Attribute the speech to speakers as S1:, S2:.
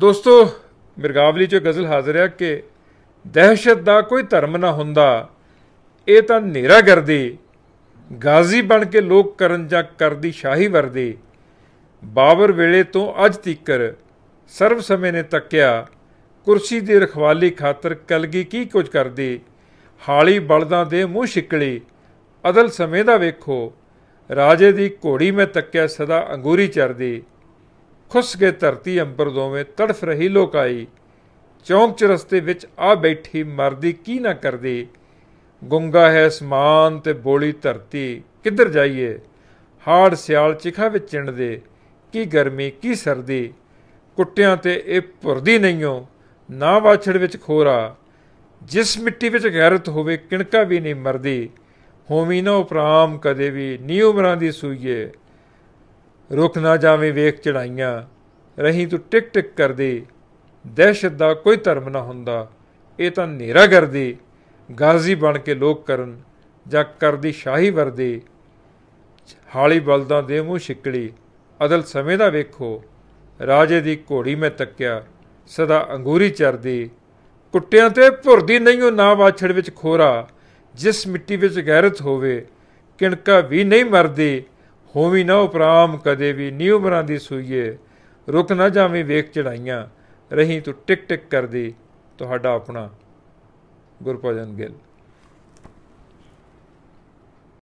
S1: ਦੋਸਤੋ ਮਿਰਗਾਵਲੀ ਚ ਗਜ਼ਲ ਹਾਜ਼ਰ ਹੈ ਕਿ ਦਹਿਸ਼ਤ ਦਾ ਕੋਈ ਧਰਮ ਨਾ ਹੁੰਦਾ ਇਹ ਤਾਂ ਨੇਰਾ ਕਰਦੇ ਗਾਜ਼ੀ ਬਣ ਕੇ ਲੋਕ ਕਰਨ ਜਾਂ ਕਰਦੀ ਸ਼ਾਹੀ ਵਰਦੀ ਬਾਬਰ ਵੇਲੇ ਤੋਂ ਅੱਜ ਤੀਕਰ ਸਰਬ ਸਮੇਂ ਨੇ ਤੱਕਿਆ ਕੁਰਸੀ ਦੀ ਰਖਵਾਲੀ ਖਾਤਰ ਕਲਗੀ ਕੀ ਕੁਝ ਕਰਦੀ ਹਾਲੀ ਬਲਦਾਂ ਦੇ ਮੂੰਹ ਛਿਕਲੇ ਅਦਲ ਸਮੇਂ ਦਾ ਵੇਖੋ ਰਾਜੇ ਦੀ ਘੋੜੀ ਮੈਂ ਤੱਕਿਆ ਸਦਾ ਅੰਗੂਰੀ ਚਰਦੀ ਖੁੱਸ ਕੇ ਧਰਤੀ ਅੰਬਰ ਦੋਵੇਂ ਤੜਫ ਰਹੀ ਲੋਕਾਈ ਚੌਂਕ ਚ ਰਸਤੇ ਵਿੱਚ ਆ ਬੈਠੀ ਮਰਦੀ ਕੀ ਨਾ ਕਰਦੀ ਗੁੰਗਾ ਹੈ ਅਸਮਾਨ ਤੇ ਬੋਲੀ ਧਰਤੀ ਕਿੱਧਰ ਜਾਈਏ ਹਾੜ ਸਿਆਲ ਚਿਖਾ ਵਿੱਚ ਦੇ ਕੀ ਗਰਮੀ ਕੀ ਸਰਦੀ ਕੁੱਟਿਆਂ ਤੇ ਇਹ ਭੁਰਦੀ ਨਹੀਂਓ ਨਾ ਵਾਛੜ ਵਿੱਚ ਖੋਰਾ ਜਿਸ ਮਿੱਟੀ ਵਿੱਚ ਗੈਰਤ ਹੋਵੇ ਕਿਣਕਾ ਵੀ ਨਹੀਂ ਮਰਦੀ ਹੋਵੀ ਨਾ ਉਪਰਾਮ ਕਦੇ ਵੀ ਨੀ ਉਮਰਾਂ ਦੀ ਸੂਈਏ ਰੁਕ ਨਾ ਜਾਵੇਂ ਵੇਖ ਚੜਾਈਆਂ ਰਹੀ ਤੂੰ ਟਿਕ ਟਿਕ ਕਰਦੇ ਦਹਿਸ਼ਤ ਦਾ ਕੋਈ ਧਰਮ ਨਾ ਹੁੰਦਾ ਇਹ ਤਾਂ ਨੇਰਾ ਕਰਦੇ ਗਾਜ਼ੀ ਬਣ ਕੇ ਲੋਕ ਕਰਨ ਜਾਂ ਕਰਦੀ ਸ਼ਾਹੀ ਵਰਦੇ ਹਾਲੀ ਬਲਦਾਂ ਦੇ ਮੂੰਹ ਛਿੱਕੜੀ ਅਦਲ ਸਮੇਂ ਦਾ ਵੇਖੋ ਰਾਜੇ ਦੀ ਘੋੜੀ ਮੈਂ ਤੱਕਿਆ ਸਦਾ ਅੰਗੂਰੀ ਚਰਦੀ ਕੁੱਟਿਆਂ ਤੇ ਭੁਰਦੀ ਨਹੀਂ ਉਹ ਨਾ ਬਾਛੜ ਵਿੱਚ ਖੋਰਾ ਜਿਸ ਮਿੱਟੀ ਵਿੱਚ ਗੈਰਤ ਹੋਵੇ ਕਿਣਕਾ ਵੀ ਨਹੀਂ ਮਰਦੀ ਹੋਵੀ ਨਾ ਉਪਰਾਮ ਕਦੇ ਵੀ ਨੀ ਉਮਰਾਂ ਦੀ ਸੂਈਏ ਰੁਕ ਨਾ ਜਾਵੇਂ ਵੇਖ ਚੜਾਈਆਂ ਰਹੀ ਤੂੰ ਟਿਕ ਟਿਕ ਕਰਦੀ ਤੁਹਾਡਾ ਆਪਣਾ ਗੁਰਪਜਨ ਗਿੱਲ